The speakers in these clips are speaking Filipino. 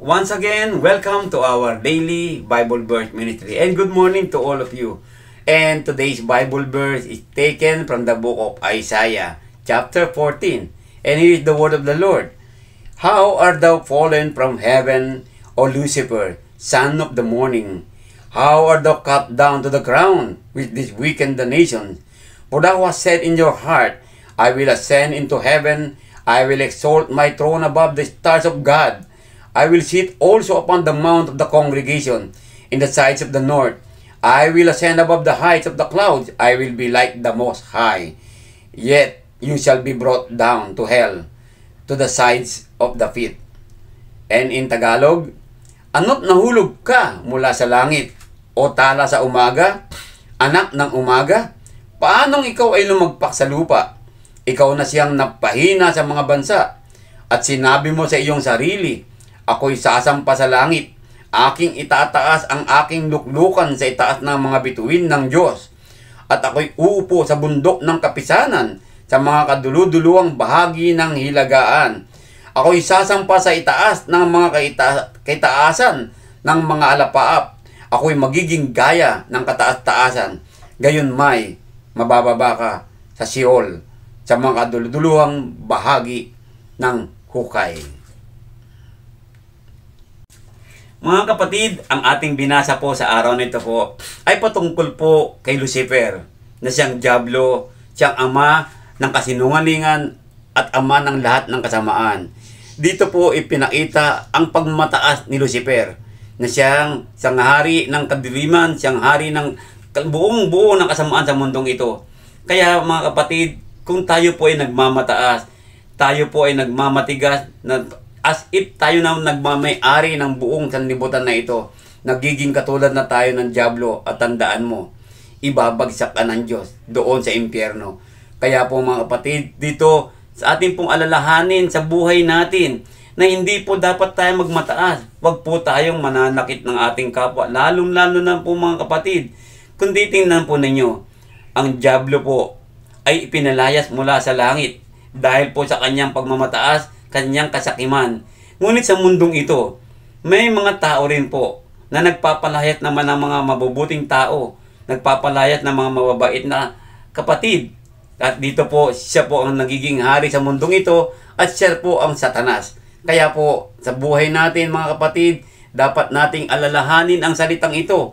Once again, welcome to our daily Bible verse ministry. And good morning to all of you. And today's Bible verse is taken from the book of Isaiah, chapter 14. And it is the word of the Lord. How art thou fallen from heaven, O Lucifer, son of the morning? How art thou cut down to the ground, which this weakened the nations? For thou hast said in your heart, I will ascend into heaven, I will exalt my throne above the stars of God. I will sit also upon the mount of the congregation in the sides of the north. I will ascend above the heights of the clouds. I will be like the Most High. Yet you shall be brought down to hell, to the sides of the pit. And in Tagalog, Ano't nahulog ka mula sa langit o tala sa umaga, anak ng umaga? Paanong ikaw ay lumagpak sa lupa? Ikaw na siyang napahina sa mga bansa at sinabi mo sa iyong sarili, Ako'y sasampa sa langit. Aking itataas ang aking luklukan sa itaas ng mga bituin ng Diyos. At ako'y uupo sa bundok ng kapisanan sa mga kaduluduluang bahagi ng hilagaan. Ako'y sasampa sa itaas ng mga kaita- kaitaasan ng mga alapaap. Ako'y magiging gaya ng kataas-taasan. Gayon may, mabababa ka sa Seol, sa mga kaduluduluang bahagi ng hukay. Mga kapatid, ang ating binasa po sa araw na ito po ay patungkol po kay Lucifer na siyang Diablo, siyang ama ng kasinungalingan at ama ng lahat ng kasamaan. Dito po ipinakita ang pagmataas ni Lucifer na siyang siyang hari ng kadiliman, siyang hari ng buong buo ng kasamaan sa mundong ito. Kaya mga kapatid, kung tayo po ay nagmamataas, tayo po ay nagmamatigas na as if tayo na nagmamay-ari ng buong sanlibutan na ito. Nagiging katulad na tayo ng Diablo at tandaan mo, ibabagsak ka ng Diyos doon sa impyerno. Kaya po mga kapatid, dito sa ating pong alalahanin sa buhay natin na hindi po dapat tayo magmataas. Huwag po tayong mananakit ng ating kapwa, lalong-lalo na po mga kapatid. Kundi tingnan po ninyo, ang Diablo po ay ipinalayas mula sa langit dahil po sa kanyang pagmamataas kanyang kasakiman. Ngunit sa mundong ito, may mga tao rin po na nagpapalayat naman ng mga mabubuting tao, nagpapalayat ng mga mababait na kapatid. At dito po, siya po ang nagiging hari sa mundong ito at siya po ang satanas. Kaya po, sa buhay natin mga kapatid, dapat nating alalahanin ang salitang ito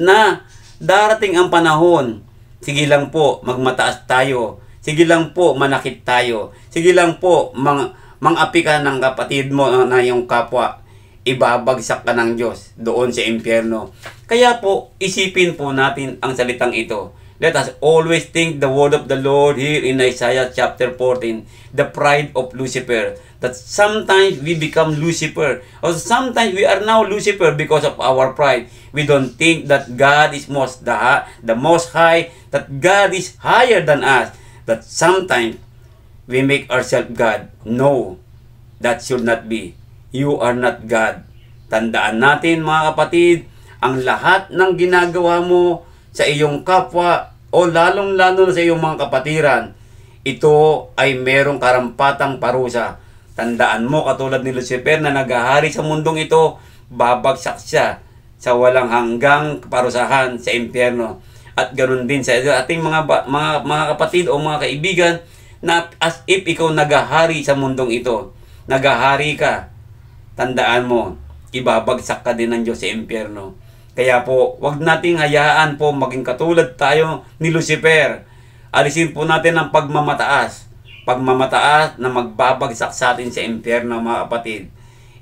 na darating ang panahon. Sige lang po, magmataas tayo. Sige lang po, manakit tayo. Sige lang po, mga mangapi ka ng kapatid mo ah, na yung kapwa, ibabagsak ka ng Diyos doon sa impyerno. Kaya po, isipin po natin ang salitang ito. Let us always think the word of the Lord here in Isaiah chapter 14, the pride of Lucifer. That sometimes we become Lucifer. Or sometimes we are now Lucifer because of our pride. We don't think that God is most the, the most high, that God is higher than us. That sometimes we make ourselves God. No, that should not be. You are not God. Tandaan natin mga kapatid, ang lahat ng ginagawa mo sa iyong kapwa o lalong-lalo sa iyong mga kapatiran, ito ay merong karampatang parusa. Tandaan mo katulad ni Lucifer na naghahari sa mundong ito, babagsak siya sa walang hanggang parusahan sa impyerno. At ganoon din sa ating mga mga mga kapatid o mga kaibigan Not as if ikaw nagahari sa mundong ito. Nagahari ka. Tandaan mo, ibabagsak ka din ng Diyos sa impyerno. Kaya po, wag nating hayaan po maging katulad tayo ni Lucifer. Alisin po natin ang pagmamataas. Pagmamataas na magbabagsak sa atin sa impyerno mga kapatid.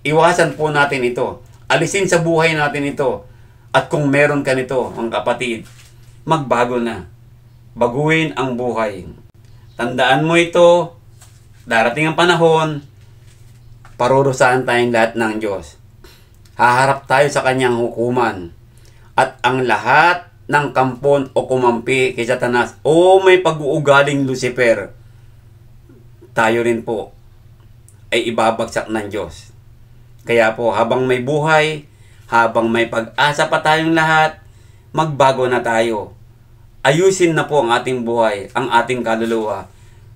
Iwasan po natin ito. Alisin sa buhay natin ito. At kung meron ka nito, mga kapatid, magbago na. Baguhin ang buhay. Tandaan mo ito, darating ang panahon, parurusahan tayong lahat ng Diyos. Haharap tayo sa kanyang hukuman. At ang lahat ng kampon o kumampi kay Satanas o may pag-uugaling Lucifer, tayo rin po ay ibabagsak ng Diyos. Kaya po habang may buhay, habang may pag-asa pa tayong lahat, magbago na tayo. Ayusin na po ang ating buhay, ang ating kaluluwa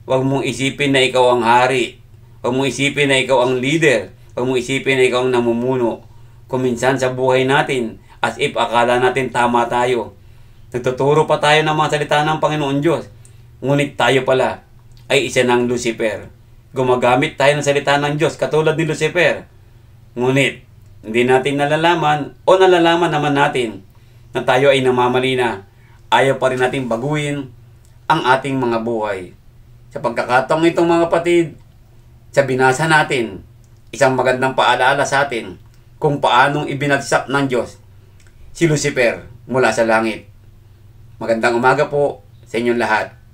Huwag mong isipin na ikaw ang hari. Huwag mong isipin na ikaw ang leader. Huwag mong isipin na ikaw ang namumuno. Kuminsan sa buhay natin, as if akala natin tama tayo. Nagtuturo pa tayo ng mga salita ng Panginoon Diyos. Ngunit tayo pala ay isa ng Lucifer. Gumagamit tayo ng salita ng Diyos katulad ni Lucifer. Ngunit, hindi natin nalalaman o nalalaman naman natin na tayo ay namamali na. Ayaw pa rin natin baguhin ang ating mga buhay. Sa pagkakataong itong mga patid, sa binasa natin, isang magandang paalala sa atin kung paanong ibinagsak ng Diyos si Lucifer mula sa langit. Magandang umaga po sa inyong lahat.